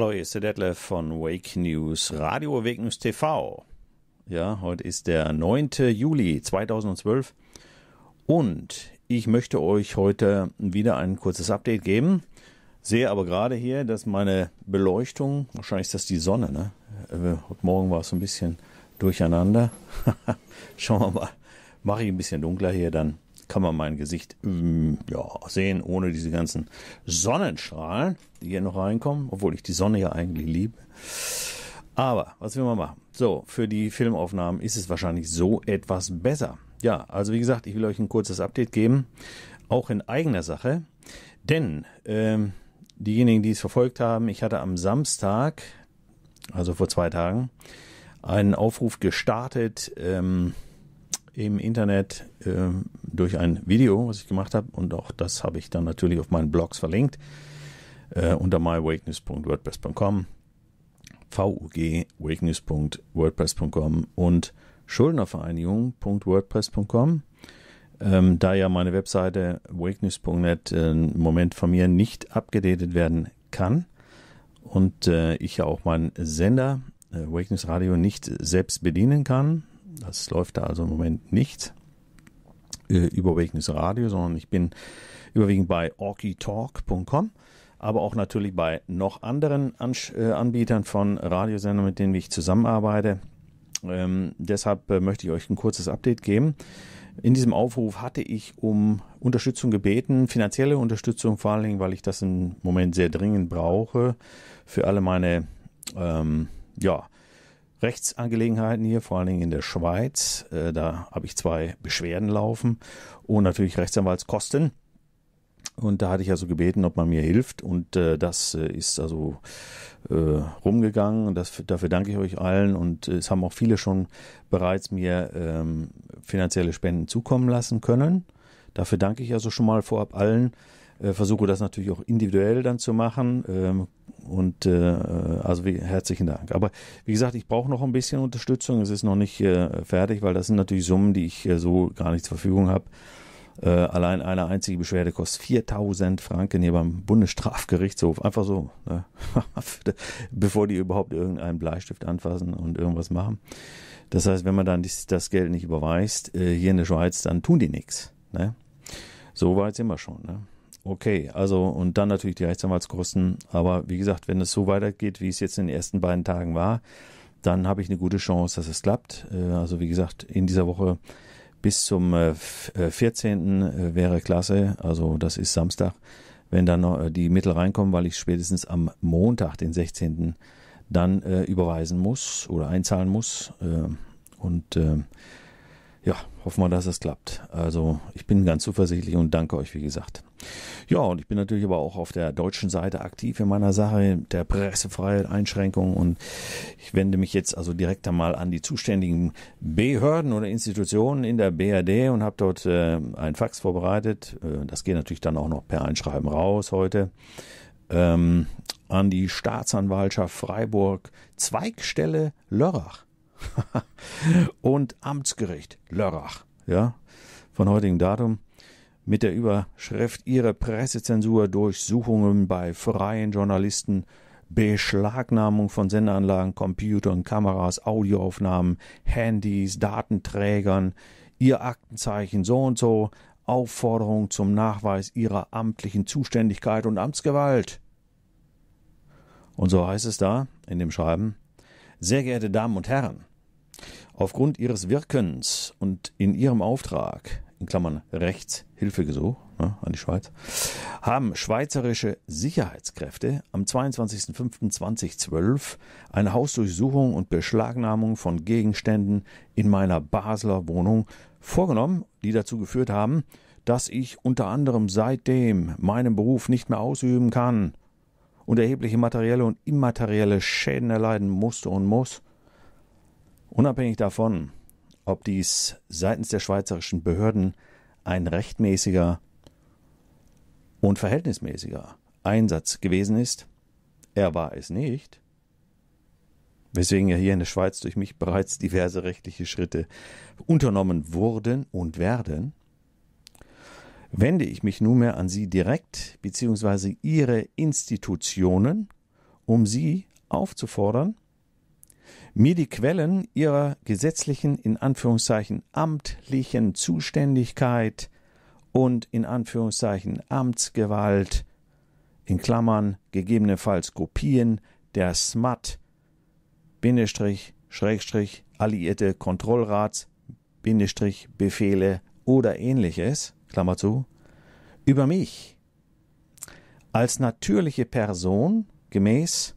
Hallo, hier ist der Detlef von Wake News Radio, Wake News TV. Ja, heute ist der 9. Juli 2012 und ich möchte euch heute wieder ein kurzes Update geben. Sehe aber gerade hier, dass meine Beleuchtung, wahrscheinlich ist das die Sonne, ne? Äh, heute Morgen war es so ein bisschen durcheinander. Schauen wir mal. Mache ich ein bisschen dunkler hier, dann kann man mein Gesicht mm, ja, sehen, ohne diese ganzen Sonnenstrahlen, die hier noch reinkommen, obwohl ich die Sonne ja eigentlich liebe. Aber was will man machen? So, für die Filmaufnahmen ist es wahrscheinlich so etwas besser. Ja, also wie gesagt, ich will euch ein kurzes Update geben, auch in eigener Sache. Denn ähm, diejenigen, die es verfolgt haben, ich hatte am Samstag, also vor zwei Tagen, einen Aufruf gestartet, ähm, im Internet äh, durch ein Video, was ich gemacht habe. Und auch das habe ich dann natürlich auf meinen Blogs verlinkt äh, unter myawakeness.wordpress.com, vugwakeness.wordpress.com und schuldnervereinigung.wordpress.com. Ähm, da ja meine Webseite wakeness.net äh, im Moment von mir nicht abgedatet werden kann und äh, ich ja auch meinen Sender äh, Wakeness Radio nicht selbst bedienen kann, das läuft da also im Moment nicht äh, über Awakeness Radio, sondern ich bin überwiegend bei orkitalk.com, aber auch natürlich bei noch anderen äh, Anbietern von Radiosendern, mit denen ich zusammenarbeite. Ähm, deshalb äh, möchte ich euch ein kurzes Update geben. In diesem Aufruf hatte ich um Unterstützung gebeten, finanzielle Unterstützung vor allen Dingen, weil ich das im Moment sehr dringend brauche für alle meine ähm, ja, Rechtsangelegenheiten hier, vor allen Dingen in der Schweiz. Äh, da habe ich zwei Beschwerden laufen und natürlich Rechtsanwaltskosten. Und da hatte ich also gebeten, ob man mir hilft. Und äh, das äh, ist also äh, rumgegangen. Und das, dafür danke ich euch allen. Und äh, es haben auch viele schon bereits mir ähm, finanzielle Spenden zukommen lassen können. Dafür danke ich also schon mal vorab allen. Äh, versuche das natürlich auch individuell dann zu machen. Ähm, und äh, also wie, herzlichen Dank. Aber wie gesagt, ich brauche noch ein bisschen Unterstützung. Es ist noch nicht äh, fertig, weil das sind natürlich Summen, die ich äh, so gar nicht zur Verfügung habe. Äh, allein eine einzige Beschwerde kostet 4000 Franken hier beim Bundesstrafgerichtshof. Einfach so, ne? bevor die überhaupt irgendeinen Bleistift anfassen und irgendwas machen. Das heißt, wenn man dann dies, das Geld nicht überweist, äh, hier in der Schweiz, dann tun die nichts. Ne? So weit sind wir schon. Ne? okay, also und dann natürlich die Rechtsanwaltskosten. Aber wie gesagt, wenn es so weitergeht, wie es jetzt in den ersten beiden Tagen war, dann habe ich eine gute Chance, dass es klappt. Äh, also wie gesagt, in dieser Woche bis zum 14. Äh, äh, wäre klasse. Also das ist Samstag, wenn dann noch die Mittel reinkommen, weil ich spätestens am Montag, den 16. dann überweisen muss oder einzahlen muss. Ähm, und ähm, ja, hoffen wir, dass es klappt. Also ich bin ganz zuversichtlich und danke euch, wie gesagt. Ja, und ich bin natürlich aber auch auf der deutschen Seite aktiv in meiner Sache der Pressefreiheit, Einschränkungen und ich wende mich jetzt also direkt einmal an die zuständigen Behörden oder Institutionen in der BRD und habe dort äh, ein Fax vorbereitet. Äh, das geht natürlich dann auch noch per Einschreiben raus heute. Ähm, an die Staatsanwaltschaft Freiburg, Zweigstelle Lörrach. und Amtsgericht Lörrach, ja, von heutigem Datum mit der Überschrift Ihre Pressezensur, Durchsuchungen bei freien Journalisten, Beschlagnahmung von Sendeanlagen, Computern, Kameras, Audioaufnahmen, Handys, Datenträgern, Ihr Aktenzeichen so und so, Aufforderung zum Nachweis Ihrer amtlichen Zuständigkeit und Amtsgewalt. Und so heißt es da in dem Schreiben, sehr geehrte Damen und Herren, Aufgrund ihres Wirkens und in ihrem Auftrag, in Klammern Rechtshilfegesuch ne, an die Schweiz, haben schweizerische Sicherheitskräfte am 22.05.2012 eine Hausdurchsuchung und Beschlagnahmung von Gegenständen in meiner Basler Wohnung vorgenommen, die dazu geführt haben, dass ich unter anderem seitdem meinen Beruf nicht mehr ausüben kann und erhebliche materielle und immaterielle Schäden erleiden musste und muss. Unabhängig davon, ob dies seitens der schweizerischen Behörden ein rechtmäßiger und verhältnismäßiger Einsatz gewesen ist, er war es nicht, weswegen ja hier in der Schweiz durch mich bereits diverse rechtliche Schritte unternommen wurden und werden, wende ich mich nunmehr an Sie direkt bzw. Ihre Institutionen, um Sie aufzufordern, mir die Quellen ihrer gesetzlichen, in Anführungszeichen, amtlichen Zuständigkeit und in Anführungszeichen Amtsgewalt, in Klammern gegebenenfalls Kopien der SMAT, Bindestrich, Schrägstrich, Alliierte Kontrollrats, Bindestrich, Befehle oder ähnliches, Klammer zu, über mich als natürliche Person gemäß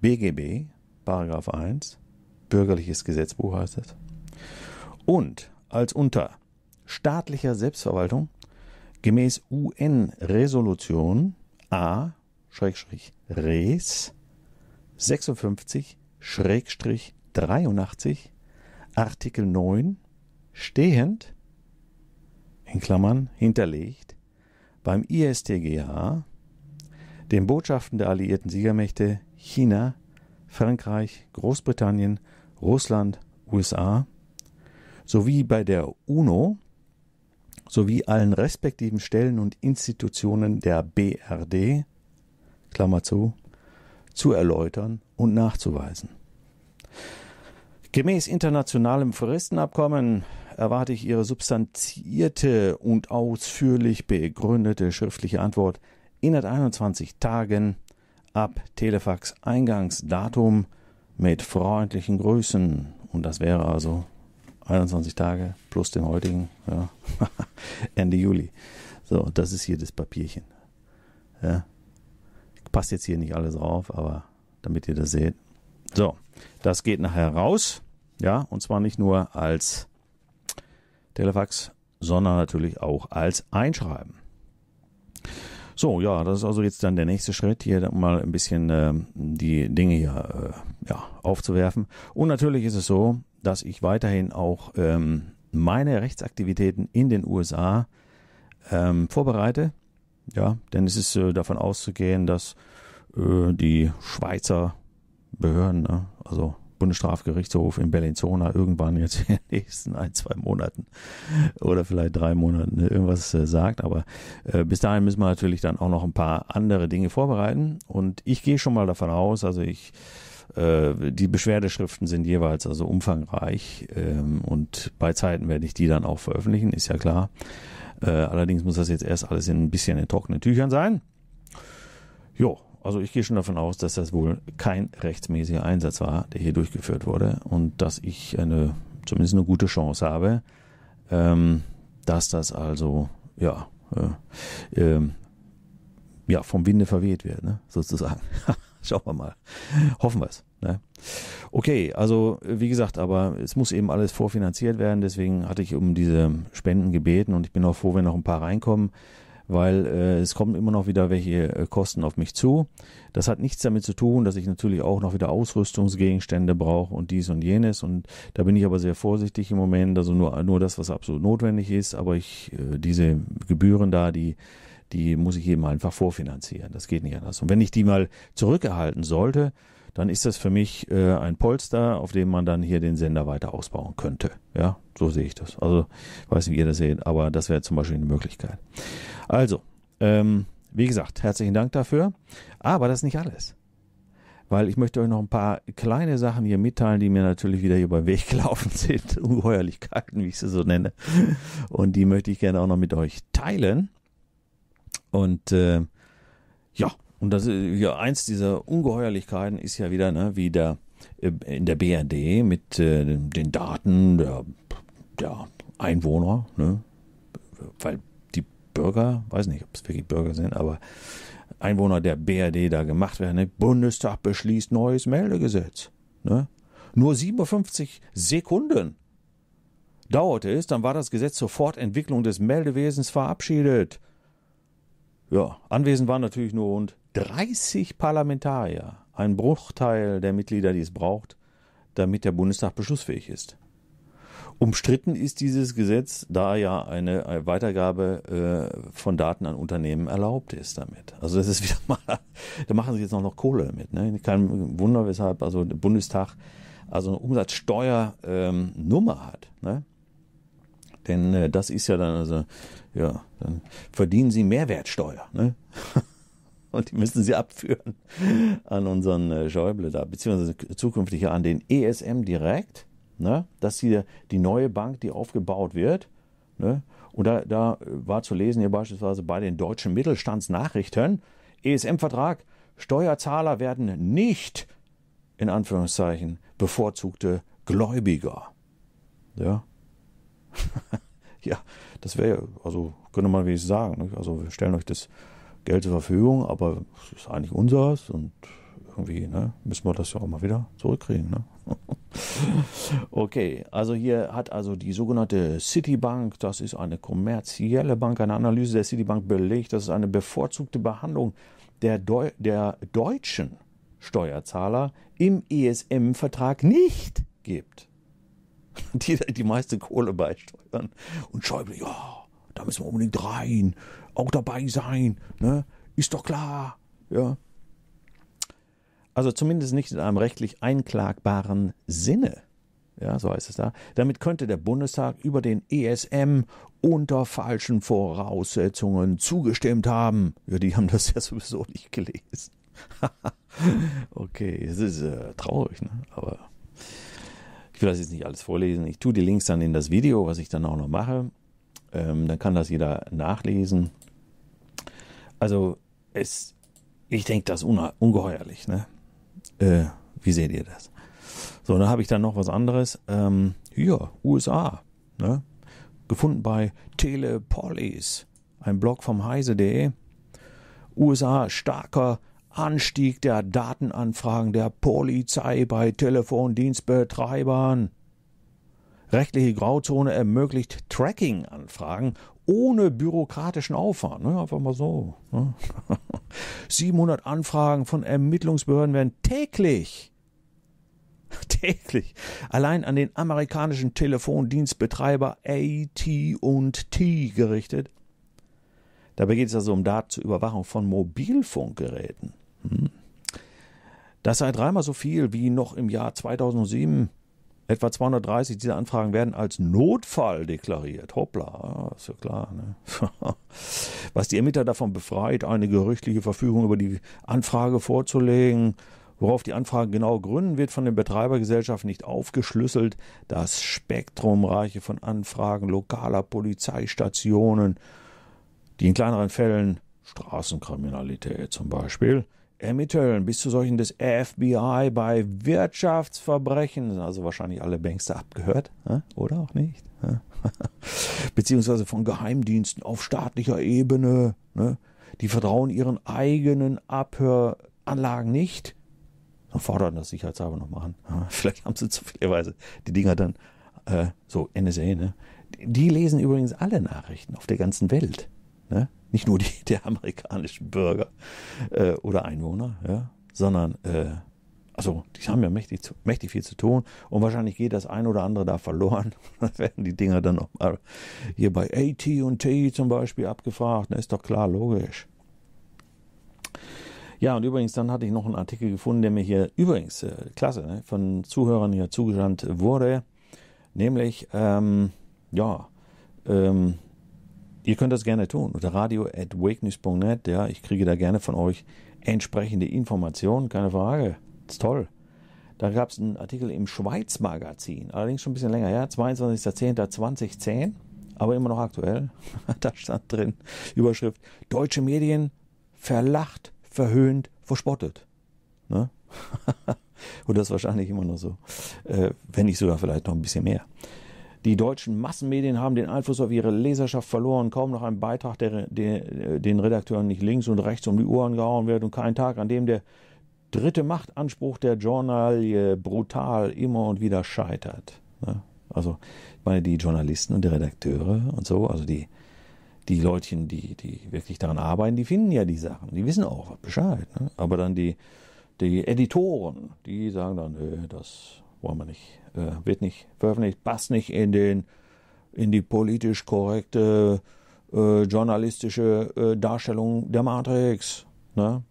BGB, Paragraph 1, bürgerliches Gesetzbuch heißt es. Und als unter staatlicher Selbstverwaltung gemäß UN-Resolution A-Res 56-83 Artikel 9 stehend in Klammern hinterlegt beim ISTGH, den Botschaften der alliierten Siegermächte China, Frankreich, Großbritannien, Russland, USA sowie bei der UNO sowie allen respektiven Stellen und Institutionen der BRD Klammer zu, zu erläutern und nachzuweisen. Gemäß internationalem Fristenabkommen erwarte ich Ihre substanzierte und ausführlich begründete schriftliche Antwort innerhalb 21 Tagen ab Telefax-Eingangsdatum mit freundlichen Grüßen. Und das wäre also 21 Tage plus den heutigen, ja, Ende Juli. So, das ist hier das Papierchen. Ja. Passt jetzt hier nicht alles drauf, aber damit ihr das seht. So, das geht nachher raus. Ja, und zwar nicht nur als Telefax, sondern natürlich auch als Einschreiben. So, ja, das ist also jetzt dann der nächste Schritt, hier mal ein bisschen äh, die Dinge hier äh, ja, aufzuwerfen. Und natürlich ist es so, dass ich weiterhin auch ähm, meine Rechtsaktivitäten in den USA ähm, vorbereite. Ja, denn es ist äh, davon auszugehen, dass äh, die Schweizer Behörden, ne, also Bundesstrafgerichtshof in Bellinzona irgendwann jetzt in den nächsten ein, zwei Monaten oder vielleicht drei Monaten ne, irgendwas äh, sagt. Aber äh, bis dahin müssen wir natürlich dann auch noch ein paar andere Dinge vorbereiten. Und ich gehe schon mal davon aus, also ich äh, die Beschwerdeschriften sind jeweils also umfangreich ähm, und bei Zeiten werde ich die dann auch veröffentlichen, ist ja klar. allerdings muss das jetzt erst alles in ein bisschen in trockenen Tüchern sein. Jo, also ich gehe schon davon aus, dass das wohl kein rechtsmäßiger Einsatz war, der hier durchgeführt wurde und dass ich eine zumindest eine gute Chance habe, ähm, dass das also ja äh, ähm, ja vom Winde verweht wird, ne? sozusagen. Schauen wir mal. Hoffen wir es. Ne? Okay, also wie gesagt, aber es muss eben alles vorfinanziert werden. Deswegen hatte ich um diese Spenden gebeten und ich bin auch froh, wenn noch ein paar reinkommen weil äh, es kommen immer noch wieder welche äh, Kosten auf mich zu. Das hat nichts damit zu tun, dass ich natürlich auch noch wieder Ausrüstungsgegenstände brauche und dies und jenes. Und da bin ich aber sehr vorsichtig im Moment. Also nur, nur das, was absolut notwendig ist. Aber ich, äh, diese Gebühren da, die, die muss ich eben einfach vorfinanzieren. Das geht nicht anders. Und wenn ich die mal zurückerhalten sollte, dann ist das für mich äh, ein Polster, auf dem man dann hier den Sender weiter ausbauen könnte. Ja, so sehe ich das. Also, ich weiß nicht, wie ihr das seht, aber das wäre zum Beispiel eine Möglichkeit. Also, ähm, wie gesagt, herzlichen Dank dafür. Aber das ist nicht alles. Weil ich möchte euch noch ein paar kleine Sachen hier mitteilen, die mir natürlich wieder hier beim Weg gelaufen sind. Ungeheuerlichkeiten, wie ich sie so nenne. Und die möchte ich gerne auch noch mit euch teilen. Und äh, ja, und das ist äh, ja eins dieser Ungeheuerlichkeiten ist ja wieder, ne, wie der äh, in der BRD mit äh, den Daten der, der Einwohner, ne? weil die Bürger, weiß nicht, ob es wirklich Bürger sind, aber Einwohner der BRD da gemacht werden. Ne? Bundestag beschließt neues Meldegesetz. Ne? Nur 57 Sekunden dauerte es, dann war das Gesetz zur Fortentwicklung des Meldewesens verabschiedet. Ja, anwesend waren natürlich nur rund 30 Parlamentarier, ein Bruchteil der Mitglieder, die es braucht, damit der Bundestag beschlussfähig ist. Umstritten ist dieses Gesetz, da ja eine äh, Weitergabe äh, von Daten an Unternehmen erlaubt ist damit. Also das ist wieder mal, da machen sie jetzt noch, noch Kohle damit. Ne? Kein Wunder, weshalb also der Bundestag also eine Umsatzsteuernummer ähm, hat. Ne? Denn äh, das ist ja dann also, ja, dann verdienen sie Mehrwertsteuer, ne? Und die müssen sie abführen an unseren äh, Schäuble da, beziehungsweise zukünftig an den ESM direkt, ne? Das hier die neue Bank, die aufgebaut wird, ne? Und da, da war zu lesen hier beispielsweise bei den deutschen Mittelstandsnachrichten, ESM-Vertrag, Steuerzahler werden nicht in Anführungszeichen bevorzugte Gläubiger. Ja, ja, das wäre, also könnte man wenigstens sagen. Nicht? Also wir stellen euch das Geld zur Verfügung, aber es ist eigentlich unseres und irgendwie ne, müssen wir das ja auch mal wieder zurückkriegen. Ne? okay, also hier hat also die sogenannte Citibank, das ist eine kommerzielle Bank, eine Analyse der Citibank belegt, dass es eine bevorzugte Behandlung der, Deu der deutschen Steuerzahler im ESM-Vertrag nicht gibt. die die meiste Kohle beisteuern. Und Schäuble, ja, da müssen wir unbedingt rein, auch dabei sein, ne? Ist doch klar, ja. Also zumindest nicht in einem rechtlich einklagbaren Sinne. Ja, so heißt es da. Damit könnte der Bundestag über den ESM unter falschen Voraussetzungen zugestimmt haben. Ja, die haben das ja sowieso nicht gelesen. okay, es ist äh, traurig, ne? Aber ich will das jetzt nicht alles vorlesen. Ich tue die Links dann in das Video, was ich dann auch noch mache. Ähm, dann kann das jeder nachlesen. Also, es, ich denke, das ist ungeheuerlich. Ne? Äh, wie seht ihr das? So, dann habe ich dann noch was anderes. Ähm, hier, USA. Ne? Gefunden bei Telepolis, ein Blog vom heise.de. USA starker Anstieg der Datenanfragen der Polizei bei Telefondienstbetreibern. Rechtliche Grauzone ermöglicht Tracking-Anfragen ohne bürokratischen Aufwand. Ne? Einfach mal so. Ne? 700 Anfragen von Ermittlungsbehörden werden täglich, täglich, allein an den amerikanischen Telefondienstbetreiber AT&T gerichtet. Dabei geht es also um Daten zur Überwachung von Mobilfunkgeräten. Hm. Das sei dreimal so viel wie noch im Jahr 2007. Etwa 230 dieser Anfragen werden als Notfall deklariert. Hoppla, ist ja klar. Ne? Was die Ermittler davon befreit, eine gerichtliche Verfügung über die Anfrage vorzulegen, worauf die Anfrage genau gründen wird, von den Betreibergesellschaften nicht aufgeschlüsselt. Das Spektrum reiche von Anfragen lokaler Polizeistationen, die in kleineren Fällen Straßenkriminalität zum Beispiel ermitteln bis zu solchen des FBI bei Wirtschaftsverbrechen. Sind also wahrscheinlich alle Bankster abgehört, ne? oder auch nicht? Ne? Beziehungsweise von Geheimdiensten auf staatlicher Ebene. Ne? Die vertrauen ihren eigenen Abhöranlagen nicht dann fordern das sicherheitshalber noch machen. Vielleicht haben sie zufälligerweise die Dinger dann äh, so NSA. Die lesen übrigens alle Nachrichten auf der ganzen Welt nicht nur die, der amerikanischen Bürger äh, oder Einwohner, ja, sondern äh, also die haben ja mächtig, zu, mächtig viel zu tun und wahrscheinlich geht das ein oder andere da verloren. Dann werden die Dinger dann nochmal hier bei AT&T zum Beispiel abgefragt. Na, ist doch klar, logisch. Ja, und übrigens, dann hatte ich noch einen Artikel gefunden, der mir hier übrigens, äh, klasse, ne, von Zuhörern hier zugesandt wurde, nämlich, ähm, ja, ähm, Ihr könnt das gerne tun unter radio.wakenews.net. Ja, ich kriege da gerne von euch entsprechende Informationen, keine Frage. Ist toll. Da gab es einen Artikel im Schweiz Magazin, allerdings schon ein bisschen länger ja, 22.10.2010, aber immer noch aktuell. da stand drin, Überschrift, deutsche Medien verlacht, verhöhnt, verspottet. Ne? Und das ist wahrscheinlich immer noch so, äh, wenn nicht sogar vielleicht noch ein bisschen mehr. Die deutschen Massenmedien haben den Einfluss auf ihre Leserschaft verloren. Kaum noch ein Beitrag, der, der den Redakteuren nicht links und rechts um die Ohren gehauen wird und kein Tag, an dem der dritte Machtanspruch der Journalie brutal immer und wieder scheitert. Ne? Also, ich meine, die Journalisten und die Redakteure und so, also die, die Leutchen, die, die wirklich daran arbeiten, die finden ja die Sachen, die wissen auch Bescheid. Ne? Aber dann die, die Editoren, die sagen dann, nö, das wollen wir nicht äh, wird nicht veröffentlicht, passt nicht in den in die politisch korrekte äh, journalistische äh, Darstellung der Matrix. Ne?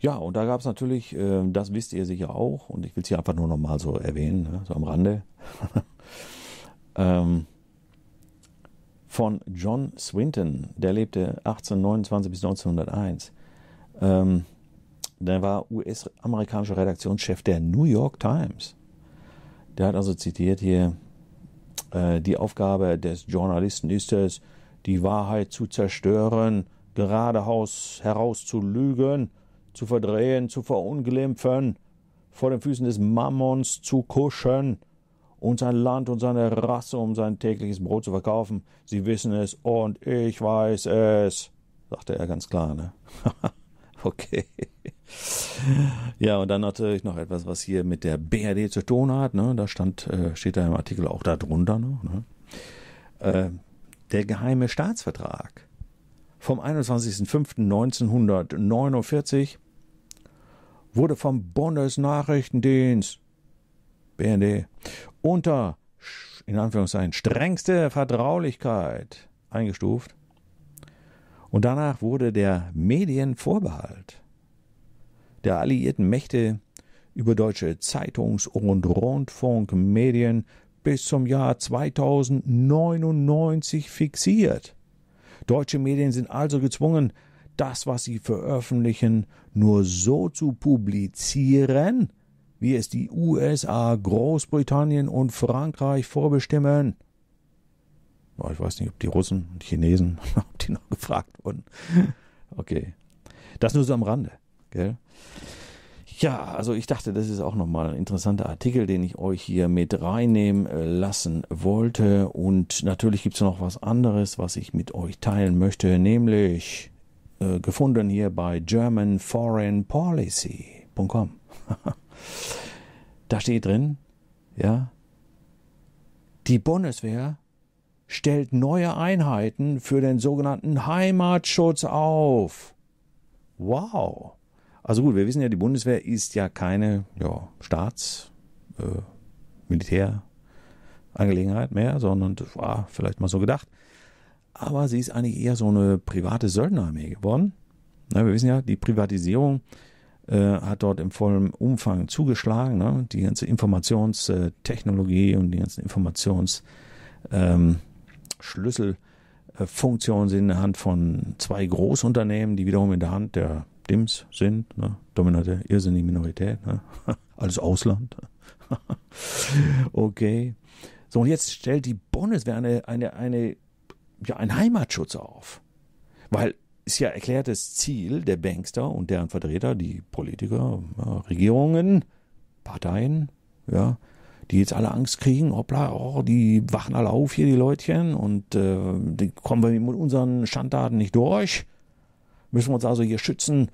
Ja, und da gab es natürlich, äh, das wisst ihr sicher auch, und ich will es hier einfach nur nochmal so erwähnen, ne, so am Rande, ähm, von John Swinton, der lebte 1829 bis 1901. Ähm, der war US-amerikanischer Redaktionschef der New York Times. Der hat also zitiert hier, äh, die Aufgabe des Journalisten ist es, die Wahrheit zu zerstören, geradeaus herauszulügen, zu zu verdrehen, zu verunglimpfen, vor den Füßen des Mammons zu kuschen und sein Land und seine Rasse, um sein tägliches Brot zu verkaufen. Sie wissen es und ich weiß es, sagte er ganz klar. Ne? Okay. Ja, und dann natürlich noch etwas, was hier mit der BRD zu tun hat. Ne? Da stand, äh, steht da im Artikel auch darunter noch. Ne? Ähm, der geheime Staatsvertrag vom 21.05.1949 wurde vom Bundesnachrichtendienst BND unter in Anführungszeichen strengste Vertraulichkeit eingestuft und danach wurde der Medienvorbehalt der alliierten Mächte über deutsche Zeitungs- und Rundfunkmedien bis zum Jahr 2099 fixiert. Deutsche Medien sind also gezwungen, das, was sie veröffentlichen, nur so zu publizieren, wie es die USA, Großbritannien und Frankreich vorbestimmen ich weiß nicht, ob die Russen und Chinesen, ob die noch gefragt wurden. Okay. Das nur so am Rande, gell? Ja, also ich dachte, das ist auch nochmal ein interessanter Artikel, den ich euch hier mit reinnehmen äh, lassen wollte. Und natürlich gibt es noch was anderes, was ich mit euch teilen möchte, nämlich äh, gefunden hier bei germanforeignpolicy.com. da steht drin, ja, die Bundeswehr stellt neue Einheiten für den sogenannten Heimatschutz auf. Wow. Also gut, wir wissen ja, die Bundeswehr ist ja keine ja, Staats-, äh, Militärangelegenheit mehr, sondern das ah, war vielleicht mal so gedacht. Aber sie ist eigentlich eher so eine private Söldnerarmee geworden. Na, wir wissen ja, die Privatisierung äh, hat dort im vollen Umfang zugeschlagen. Ne? Die ganze Informationstechnologie und die ganzen Informations- ähm, Schlüsselfunktionen sind in der Hand von zwei Großunternehmen, die wiederum in der Hand der DIMS sind, ne? dominante, irrsinnige Minorität, ne? alles Ausland. okay. So, und jetzt stellt die Bundeswehr eine, eine, eine, ja, einen Heimatschutz auf. Weil ist ja erklärtes Ziel der Bankster und deren Vertreter, die Politiker, Regierungen, Parteien, ja, die jetzt alle Angst kriegen, hoppla, oh, die wachen alle auf hier, die Leutchen, und äh, die kommen wir mit unseren Schandtaten nicht durch. Müssen wir uns also hier schützen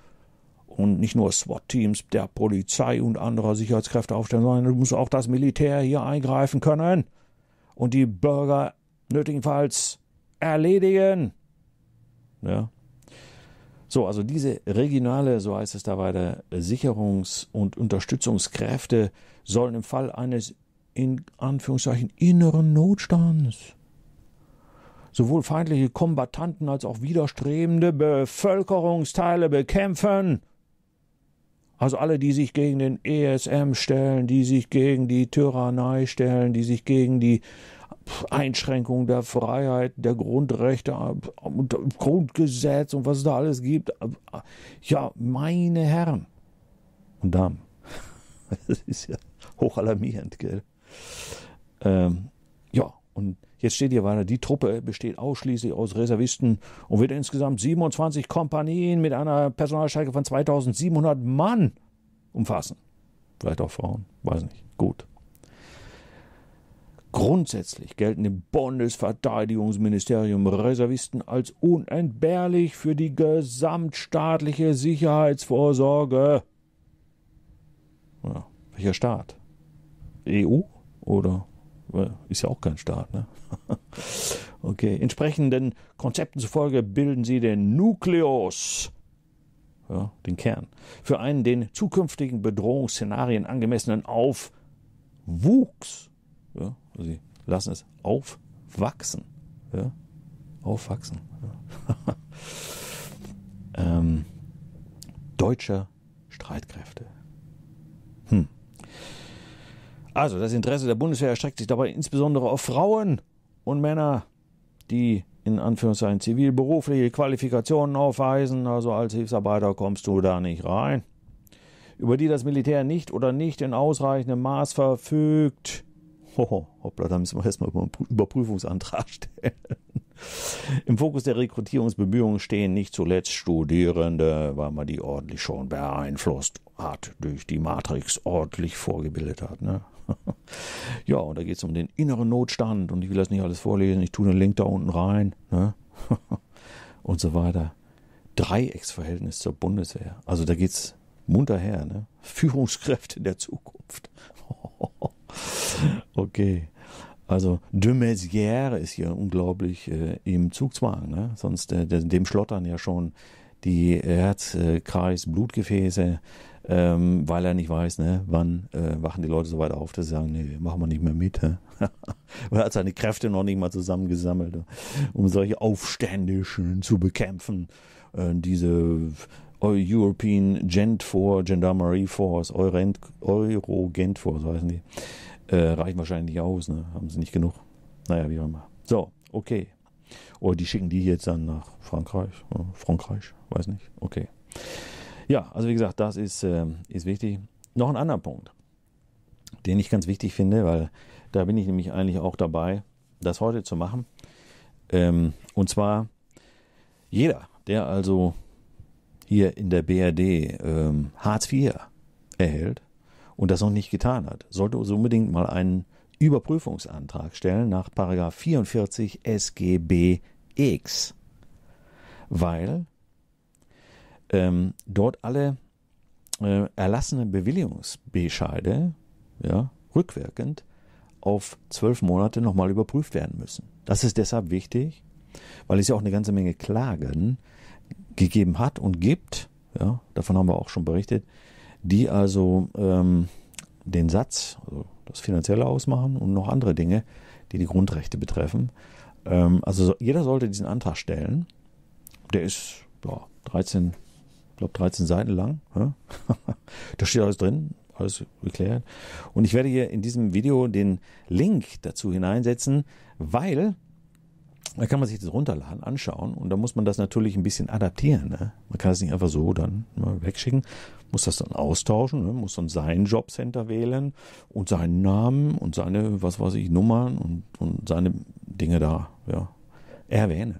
und nicht nur SWAT-Teams der Polizei und anderer Sicherheitskräfte aufstellen, sondern muss auch das Militär hier eingreifen können und die Bürger nötigenfalls erledigen. Ja. So, also diese regionale, so heißt es da weiter, Sicherungs- und Unterstützungskräfte sollen im Fall eines in Anführungszeichen inneren Notstands. Sowohl feindliche Kombattanten als auch widerstrebende Bevölkerungsteile bekämpfen. Also alle, die sich gegen den ESM stellen, die sich gegen die Tyrannei stellen, die sich gegen die Einschränkung der Freiheit, der Grundrechte, Grundgesetz und was es da alles gibt. Ja, meine Herren und Damen, das ist ja hochalarmierend, gell? Ähm, ja, und jetzt steht hier weiter, die Truppe besteht ausschließlich aus Reservisten und wird insgesamt 27 Kompanien mit einer Personalstärke von 2700 Mann umfassen. Vielleicht auch Frauen, weiß nicht. Gut. Grundsätzlich gelten im Bundesverteidigungsministerium Reservisten als unentbehrlich für die gesamtstaatliche Sicherheitsvorsorge. Ja, welcher Staat? EU? Oder ist ja auch kein Staat. Ne? okay, entsprechenden Konzepten zufolge bilden sie den Nukleus, ja, den Kern, für einen den zukünftigen Bedrohungsszenarien angemessenen Aufwuchs. Ja, also sie lassen es aufwachsen. Ja, aufwachsen. ähm, deutscher Streitkräfte. Also das Interesse der Bundeswehr erstreckt sich dabei insbesondere auf Frauen und Männer, die in Anführungszeichen zivilberufliche Qualifikationen aufweisen, also als Hilfsarbeiter kommst du da nicht rein, über die das Militär nicht oder nicht in ausreichendem Maß verfügt. Hoho, hoppla, da müssen wir erstmal einen Überprüfungsantrag stellen. Im Fokus der Rekrutierungsbemühungen stehen nicht zuletzt Studierende, weil man die ordentlich schon beeinflusst hat, durch die Matrix ordentlich vorgebildet hat. Ne? ja, und da geht es um den inneren Notstand und ich will das nicht alles vorlesen, ich tue einen Link da unten rein ne? und so weiter. Dreiecksverhältnis zur Bundeswehr. Also da geht's munter her, ne? Führungskräfte der Zukunft. okay. Also de Maizière ist hier unglaublich äh, im Zugzwang, ne? Sonst äh, dem schlottern ja schon die Herzkreis, äh, Blutgefäße ähm, weil er nicht weiß, ne, wann äh, wachen die Leute so weit auf, dass sie sagen, nee, machen wir nicht mehr mit. Er hat seine Kräfte noch nicht mal zusammengesammelt, um solche Aufständischen zu bekämpfen. Äh, diese äh, European Gent Force, Gendarmerie Force, Euro Gent Force weiß nicht. Äh, reichen wahrscheinlich nicht aus, ne? Haben sie nicht genug. Naja, wie auch immer. So, okay. Oder die schicken die jetzt dann nach Frankreich. Äh, Frankreich, weiß nicht. Okay. Ja, also wie gesagt, das ist, äh, ist wichtig. Noch ein anderer Punkt, den ich ganz wichtig finde, weil da bin ich nämlich eigentlich auch dabei, das heute zu machen. Ähm, und zwar jeder, der also hier in der BRD ähm, Hartz IV erhält und das noch nicht getan hat, sollte also unbedingt mal einen Überprüfungsantrag stellen nach 44 SGB X. Weil ähm, dort alle äh, erlassene Bewilligungsbescheide ja, rückwirkend auf zwölf Monate nochmal überprüft werden müssen. Das ist deshalb wichtig, weil es ja auch eine ganze Menge Klagen gegeben hat und gibt, ja, davon haben wir auch schon berichtet, die also ähm, den Satz, also das Finanzielle ausmachen und noch andere Dinge, die die Grundrechte betreffen. Ähm, also jeder sollte diesen Antrag stellen. Der ist ja, 13 glaube 13 Seiten lang. da steht alles drin, alles geklärt. Und ich werde hier in diesem Video den Link dazu hineinsetzen, weil da kann man sich das runterladen, anschauen und da muss man das natürlich ein bisschen adaptieren. Ne? Man kann es nicht einfach so dann mal wegschicken, muss das dann austauschen, ne? muss dann sein Jobcenter wählen und seinen Namen und seine, was weiß ich, Nummern und, und seine Dinge da ja, erwähnen.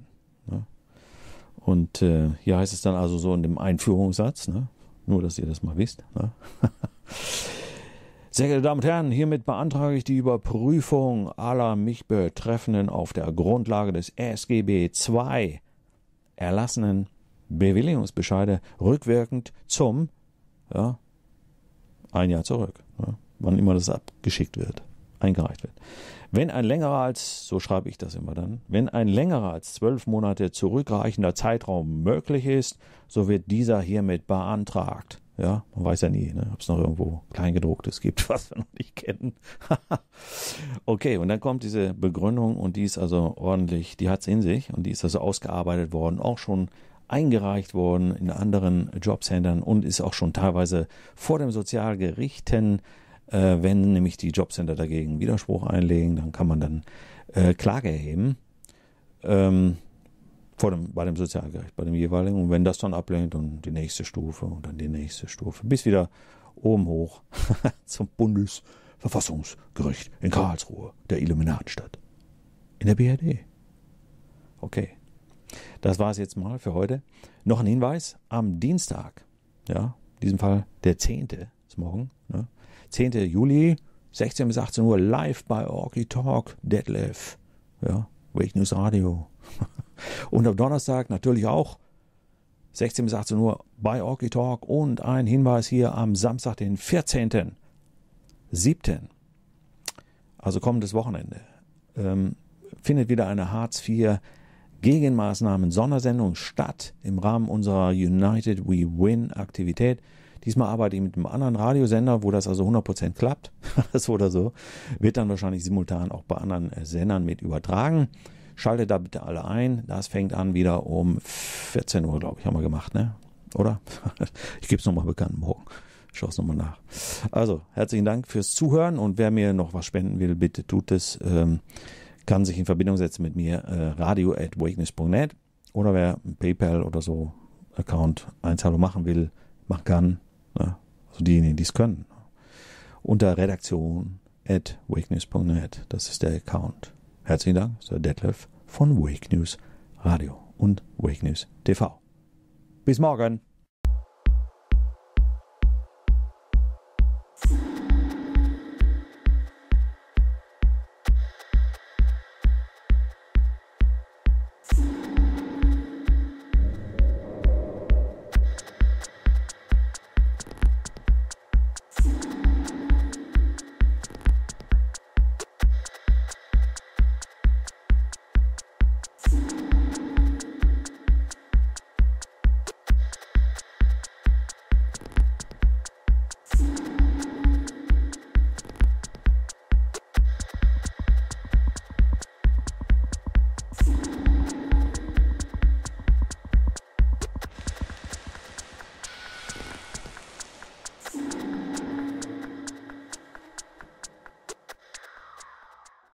Und äh, hier heißt es dann also so in dem Einführungssatz, ne? nur dass ihr das mal wisst. Ne? Sehr geehrte Damen und Herren, hiermit beantrage ich die Überprüfung aller mich betreffenden auf der Grundlage des SGB II erlassenen Bewilligungsbescheide rückwirkend zum ja, ein Jahr zurück, ja, ne? wann immer das abgeschickt wird, eingereicht wird. Wenn ein längerer als, so schreibe ich das immer dann, wenn ein längerer als zwölf Monate zurückreichender Zeitraum möglich ist, so wird dieser hiermit beantragt. Ja, man weiß ja nie, ne, ob es noch irgendwo Kleingedrucktes gibt, was wir noch nicht kennen. okay, und dann kommt diese Begründung und die ist also ordentlich, die hat es in sich und die ist also ausgearbeitet worden, auch schon eingereicht worden in anderen Jobcentern und ist auch schon teilweise vor dem Sozialgerichten äh, wenn nämlich die Jobcenter dagegen Widerspruch einlegen, dann kann man dann äh, Klage erheben. Ähm, vor dem, bei dem Sozialgericht, bei dem jeweiligen. Und wenn das dann ablehnt, dann die nächste Stufe und dann die nächste Stufe. Bis wieder oben hoch zum Bundesverfassungsgericht in Karlsruhe, der Illuminatenstadt. In der BRD. Okay. Das war es jetzt mal für heute. Noch ein Hinweis: am Dienstag, ja, in diesem Fall der 10. ist morgen, ne? 10. Juli, 16 bis 18 Uhr, live bei Orky Talk, Detlef. Ja, Wake News Radio. und am Donnerstag natürlich auch 16 bis 18 Uhr bei Orky Talk. Und ein Hinweis hier am Samstag, den 14. 7. Also kommendes Wochenende. Ähm, findet wieder eine Hartz IV Gegenmaßnahmen Sondersendung statt im Rahmen unserer United We Win Aktivität. Diesmal arbeite ich mit einem anderen Radiosender, wo das also 100% klappt, das oder so, wird dann wahrscheinlich simultan auch bei anderen äh, Sendern mit übertragen. Schaltet da bitte alle ein. Das fängt an wieder um 14 Uhr, glaube ich, haben wir gemacht, ne? Oder? Ich gebe es nochmal bekannt morgen. Schau es nochmal nach. Also, herzlichen Dank fürs Zuhören und wer mir noch was spenden will, bitte tut es. Ähm, kann sich in Verbindung setzen mit mir, äh, radio at wakeness.net oder wer PayPal oder so Account 1 Hallo machen will, machen kann, Ne? Also diejenigen, die es können. Unter redaktion at wakenews.net. Das ist der Account. Herzlichen Dank, Sir Detlef von Wake News Radio und Wake News TV. Bis morgen!